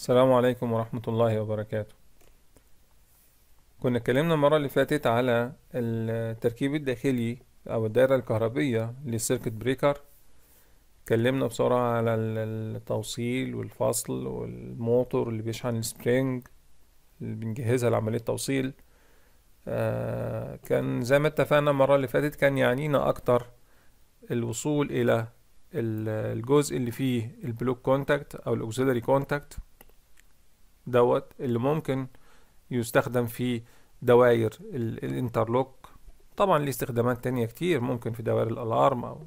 السلام عليكم ورحمة الله وبركاته كنا اتكلمنا المرة اللي فاتت على التركيب الداخلي أو الدائرة الكهربية للسيركت بريكر اتكلمنا بسرعة على التوصيل والفصل والموتور اللي بيشحن السبرينج اللي بنجهزها لعملية التوصيل آه، كان زي ما اتفقنا المرة اللي فاتت كان يعنينا أكتر الوصول إلى الجزء اللي فيه البلوك كونتاكت أو الأوكسيلري كونتاكت دوت اللي ممكن يستخدم في دواير الانترلوك طبعا ليه استخدامات تانية كتير ممكن في دوائر الالارم او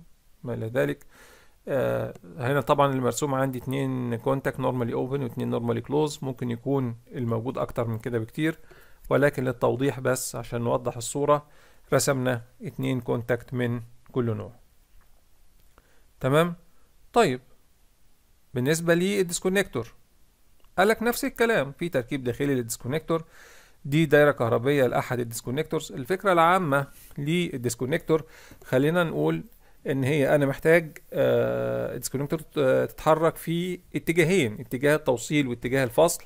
ما الى ذلك آه هنا طبعا المرسوم عندي اتنين كونتاكت نورمالي اوبن واتنين نورمالي كلوز ممكن يكون الموجود اكتر من كده بكتير ولكن للتوضيح بس عشان نوضح الصورة رسمنا اتنين كونتاكت من كل نوع تمام طيب بالنسبة للديسكونكتور قال لك نفس الكلام في تركيب داخلي للديسكونكتور دي دايره كهربيه لاحد الديسكونكتورز الفكره العامه للديسكونكتور خلينا نقول ان هي انا محتاج آه، الديسكونكتور تتحرك في اتجاهين اتجاه التوصيل واتجاه الفصل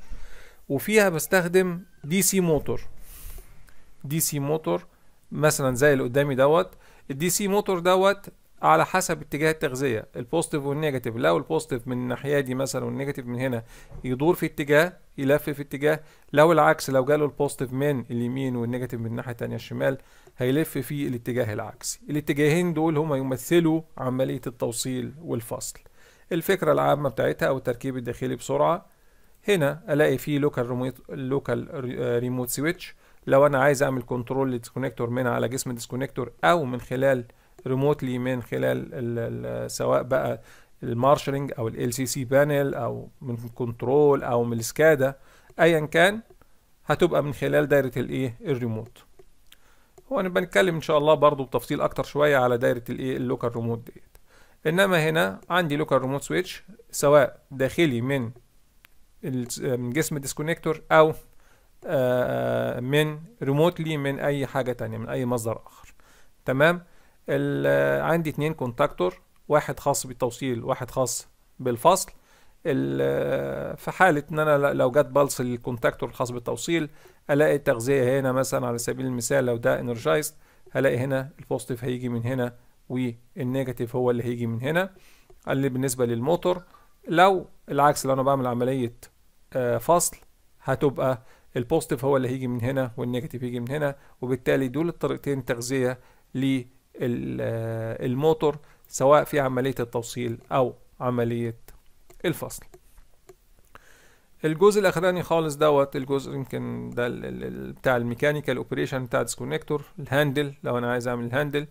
وفيها بستخدم دي سي موتور دي سي موتور مثلا زي اللي قدامي دوت الدي سي موتور دوت على حسب اتجاه التغذية البوزيتيف والنيجاتيف لو البوزيتيف من الناحية دي مثلا والنيجاتيف من هنا يدور في اتجاه يلف في اتجاه لو العكس لو جاله البوزيتيف من اليمين والنيجاتيف من الناحية التانية الشمال هيلف في الاتجاه العكسي الاتجاهين دول هما يمثلوا عملية التوصيل والفصل الفكرة العامة بتاعتها أو التركيب الداخلي بسرعة هنا ألاقي فيه لوكال ريموت لوكال ريموت سويتش لو أنا عايز أعمل كنترول للديسكونكتور من على جسم الديسكونكتور أو من خلال ريموتلي من خلال سواء بقى المارشلنج او ال سي سي بانل او من كنترول او من السكادا ايا كان هتبقى من خلال دايره الايه الريموت هو نتكلم ان شاء الله برضو بتفصيل اكتر شويه على دايره الايه اللوكال ريموت ديت انما هنا عندي لوكال ريموت سويتش سواء داخلي من آه، من جسم الديسكونكتور او آه، آه، من ريموتلي من اي حاجه تانية من اي مصدر اخر تمام عندي اتنين كونتاكتور واحد خاص بالتوصيل واحد خاص بالفصل في حالة ان انا لو جت بلص للكونتاكتور الخاص بالتوصيل الاقي التغذية هنا مثلا على سبيل المثال لو ده انرجايزد هلاقي هنا البوزيتيف هيجي من هنا والنيجاتيف هو اللي هيجي من هنا اللي بالنسبة للموتور لو العكس لو انا بعمل عملية آه، فصل هتبقى البوزيتيف هو اللي هيجي من هنا والنيجاتيف يجي من هنا وبالتالي دول الطريقتين تغذية للموتور الموتور سواء في عملية التوصيل أو عملية الفصل الجزء الاخراني خالص دوت الجزء يمكن ده بتاع الميكانيكال اوبريشن بتاع ديسكونكتور الهاندل لو انا عايز اعمل الهاندل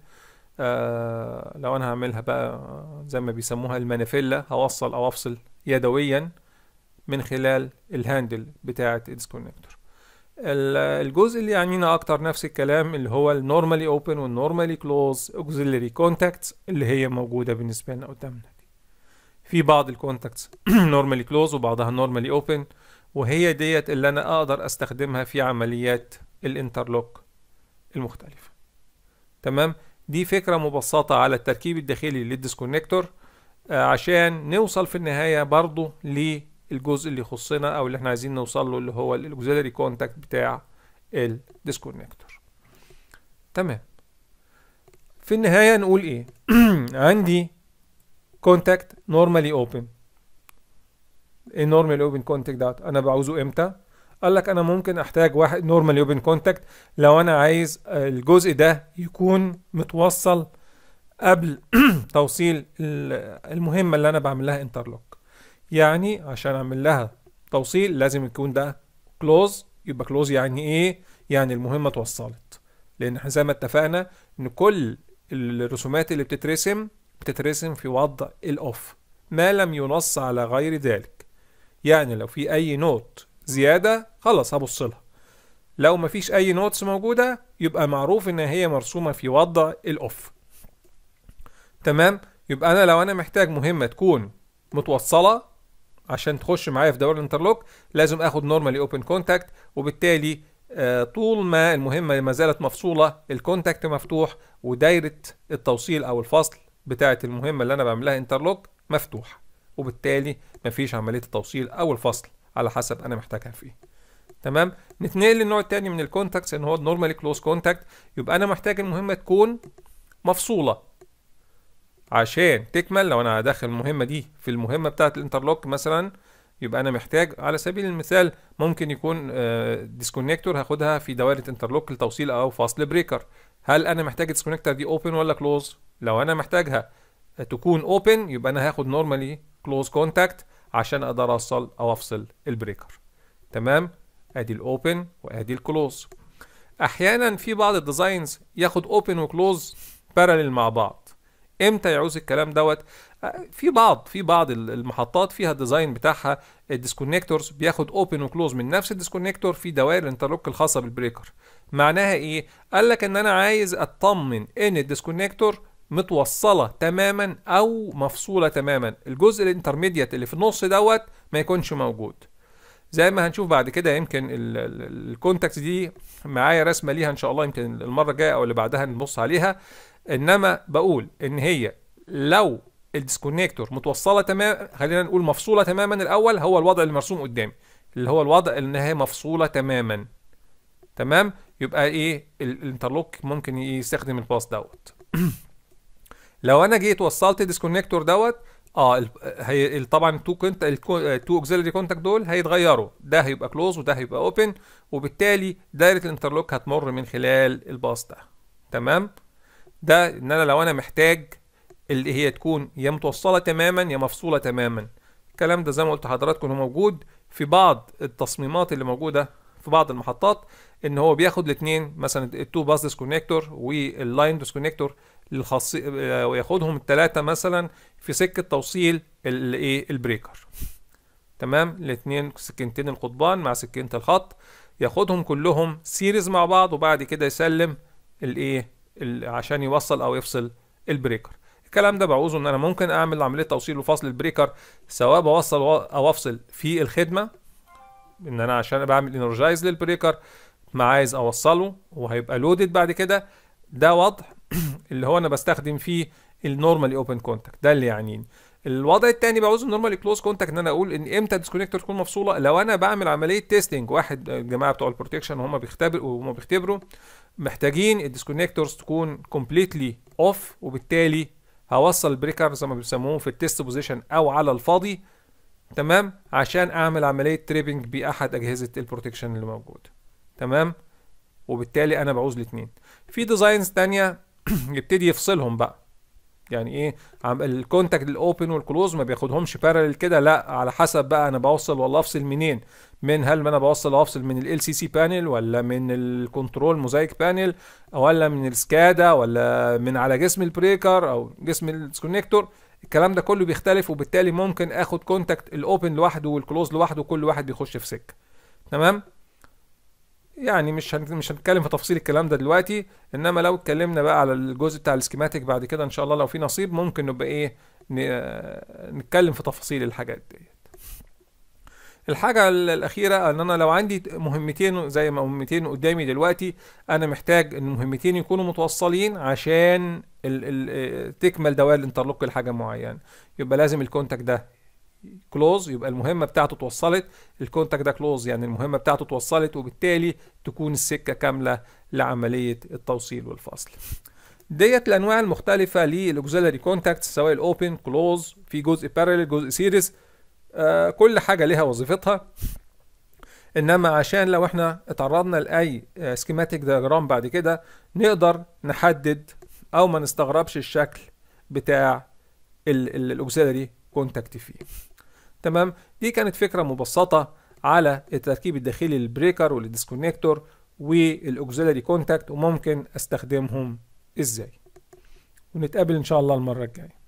آه لو انا هعملها بقى زي ما بيسموها المانيفيلا هوصل او افصل يدويا من خلال الهاندل بتاعه الديسكونكتور الجزء اللي يعنينا اكتر نفس الكلام اللي هو النورمالي اوبن والنورمالي كلوز اوكسيلري كونتاكتس اللي هي موجوده بالنسبه لنا قدامنا دي في بعض الكونتاكتس نورمالي كلوز وبعضها نورمالي اوبن وهي ديت اللي انا اقدر استخدمها في عمليات الانترلوك المختلفه تمام دي فكره مبسطه على التركيب الداخلي للديسكونكتور آه، عشان نوصل في النهايه برضو ل الجزء اللي يخصنا او اللي احنا عايزين نوصل له اللي هو الاوكسيلري كونتاكت بتاع الديسكونكتور تمام في النهايه نقول ايه عندي كونتاكت نورمالي اوبن ايه نورمالي اوبن كونتاكت ده انا بعوزه امتى قال لك انا ممكن احتاج واحد نورمالي اوبن كونتاكت لو انا عايز الجزء ده يكون متوصل قبل توصيل المهمه اللي انا بعمل لها انترلوك يعني عشان اعمل لها توصيل لازم يكون ده كلوز يبقى كلوز يعني ايه يعني المهمه اتوصلت لان احنا زي ما اتفقنا ان كل الرسومات اللي بتترسم بتترسم في وضع الاوف ما لم ينص على غير ذلك يعني لو في اي نوت زياده خلاص هبص لها لو مفيش اي نوتس موجوده يبقى معروف ان هي مرسومه في وضع الاوف تمام يبقى انا لو انا محتاج مهمه تكون متوصله عشان تخش معايا في دوري الانترلوك لازم اخد نورمالي اوبن كونتاكت وبالتالي آه، طول ما المهمه ما زالت مفصوله الكونتاكت مفتوح ودايره التوصيل او الفصل بتاعه المهمه اللي انا بعملها انترلوك مفتوحه وبالتالي مفيش عمليه التوصيل او الفصل على حسب انا محتاجها فيه تمام نتنقل للنوع التاني من الكونتاكتس ان هو نورمالي كلوز كونتاكت يبقى انا محتاج المهمه تكون مفصوله عشان تكمل لو انا هدخل المهمه دي في المهمه بتاعت الانترلوك مثلا يبقى انا محتاج على سبيل المثال ممكن يكون ديسكونكتور آه، هاخدها في دوائر انترلوك لتوصيل او فصل بريكر هل انا محتاج الديسكونكتور دي اوبن ولا كلوز لو انا محتاجها تكون اوبن يبقى انا هاخد نورمالي كلوز كونتاكت عشان اقدر اوصل او افصل البريكر تمام ادي الاوبن وادي الكلوز احيانا في بعض الديزاينز ياخد اوبن وكلوز بارلل مع بعض امتى يعوز الكلام دوت آه، في بعض في بعض المحطات فيها الديزاين بتاعها الديسكونكتورز بياخد اوبن وكلوز من نفس الديسكونكتور في دوائر الانترلوك الخاصه بالبريكر معناها ايه قال لك ان انا عايز اطمن ان الديسكونكتور متوصله تماما او مفصوله تماما الجزء الانترميديت اللي في النص دوت ما يكونش موجود زي ما هنشوف بعد كده يمكن الكونتاكت دي معايا رسمه ليها ان شاء الله يمكن المره الجايه او اللي بعدها نبص عليها انما بقول ان هي لو الديسكونكتور متوصله تماما خلينا نقول مفصوله تماما الاول هو الوضع المرسوم قدامي اللي هو الوضع ان هي مفصوله تماما تمام يبقى ايه الانترلوك ممكن يستخدم الباس دوت لو انا جيت وصلت الديسكونكتور دوت اه هي طبعا التو كنت التو اوكسيلري كونتاكت دول هيتغيروا ده هيبقى كلوز وده هيبقى اوبن وبالتالي دايره الانترلوك هتمر من خلال الباص ده تمام ده ان انا لو انا محتاج اللي هي تكون يا متوصله تماما يا مفصوله تماما الكلام ده زي ما قلت لحضراتكم هو موجود في بعض التصميمات اللي موجوده في بعض المحطات ان هو بياخد الاثنين مثلا التو باس ديسكونكتور واللاين ديسكونكتور الخاص وياخدهم الثلاثه مثلا في سكه توصيل الايه البريكر تمام الاثنين سكينتين القضبان مع سكينه الخط ياخدهم كلهم سيريز مع بعض وبعد كده يسلم الايه عشان يوصل او يفصل البريكر الكلام ده بعوزه ان انا ممكن اعمل عمليه توصيل وفصل البريكر سواء بوصل او افصل في الخدمه ان انا عشان بعمل انرجايز للبريكر ما عايز اوصله وهيبقى لودد بعد كده ده وضع اللي هو انا بستخدم فيه النورمالي اوبن كونتاكت ده اللي يعنيني الوضع الثاني بعوز النورمالي كلوز كونتاكت ان انا اقول ان امتى الديسكونكتور تكون مفصوله لو انا بعمل عمليه تيستنج واحد الجماعه بتوع البروتكشن وهم بيختبروا وهم بيختبروا محتاجين الديسكونكتورز تكون كومبليتلي اوف وبالتالي هوصل البريكر زي ما بيسموه في التيست بوزيشن او على الفاضي تمام عشان اعمل عمليه تريبنج باحد اجهزه البروتكشن اللي موجوده تمام وبالتالي انا بعوز الاثنين في ديزاينز تانية يبتدي يفصلهم بقى يعني ايه الكونتاكت الاوبن والكلوز ما بياخدهمش بارلل كده لا على حسب بقى انا بوصل ولا افصل منين من هل ما انا بوصل وافصل من ال سي سي بانل ولا من الكنترول موزايك بانل ولا من السكادا ولا من على جسم البريكر او جسم الكونكتور الكلام ده كله بيختلف وبالتالي ممكن اخد كونتاكت الاوبن لوحده والكلوز لوحده كل واحد بيخش في سكه تمام يعني مش مش هنتكلم في تفصيل الكلام ده دلوقتي انما لو اتكلمنا بقى على الجزء بتاع السكيماتيك بعد كده ان شاء الله لو في نصيب ممكن نبقى ايه نتكلم في تفاصيل الحاجات دي الحاجة الأخيرة إن أنا لو عندي مهمتين زي ما مهمتين قدامي دلوقتي أنا محتاج إن المهمتين يكونوا متوصلين عشان الـ الـ تكمل دوال الانترلوك لحاجة معينة يبقى لازم الكونتاكت ده كلوز يبقى المهمه بتاعته اتوصلت الكونتاكت ده كلوز يعني المهمه بتاعته اتوصلت وبالتالي تكون السكه كامله لعمليه التوصيل والفصل ديت الانواع المختلفه للاكزيلري كونتاكت سواء الاوبن كلوز في جزء بارلل جزء سيريز آه كل حاجه لها وظيفتها انما عشان لو احنا اتعرضنا لاي سكيماتيك آه، ديجرام بعد كده نقدر نحدد او ما نستغربش الشكل بتاع الاوكسيلري كونتاكت فيه تمام دي كانت فكرة مبسطة على التركيب الداخلي للبريكر والديسكونكتور والاوكسيلري كونتاكت وممكن استخدمهم ازاي ونتقابل ان شاء الله المرة الجاية